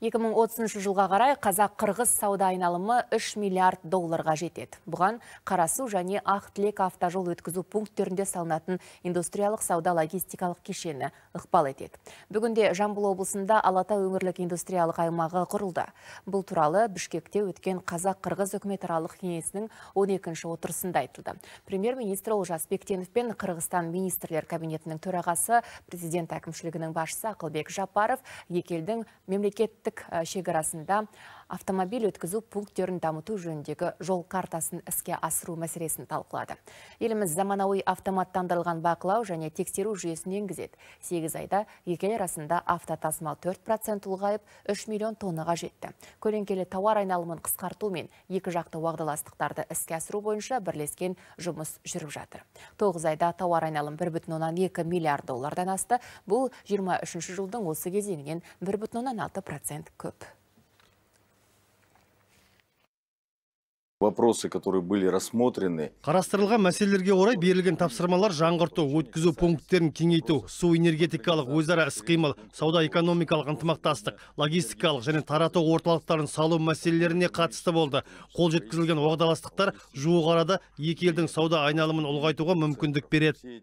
2030 жылға қарай қазақ-қырғыз сауда айналымы 3 миллиард долларға жетеді. Бұған Қарасу және Ақтілек автожол өткізу пункттерінде салынатын индустриялық сауда логистикалық кешені ықпал етеді. Бүгінде Жамбыл облысында Алата өңірлік индустриялық аймағы құрылды. Бұл туралы Бішкекте өткен қазақ-қырғыз үкіметаралық кеңесінің 12-ші отырысында айтылды. Премьер-министр Олжас Бектенов пен Қырғызстан министрлер кабинетінің төрағасы президент әкімшілігінің басшысы Ақылбек Жапаров екі елдің мемлекеттік мемлекеттік э, шекарасында автомобиль өткізу пункттерін дамыту жөніндегі жол картасын іске асыру мәселесін талқылады. Еліміз заманауи автоматтандырылған бақылау және тексеру жүйесін енгізеді. 8 айда екі арасында автотасымал 4% ұлғайып, 3 миллион тоннаға жетті. Көлеңкелі тауар айналымын қысқарту мен екі жақты уағдаластықтарды іске асыру бойынша бірлескен жұмыс жүріп жатыр. 9 айда тауар айналым 1,2 миллиард доллардан асты. Бұл 23 жылдың осы кезеңінен 1,6% көп. вопросы, которые были рассмотрены. Қарастырылған мәселелерге орай берілген тапсырмалар жаңғырту, өткізу пункттерін кеңейту, су энергетикалық өзара іс сауда экономикалық ынтымақтастық, логистикалық және тарату орталықтарын салу мәселелеріне қатысты болды. Қол жеткізілген оғдаластықтар жуық арада екі сауда айналымын ұлғайтуға мүмкіндік береді.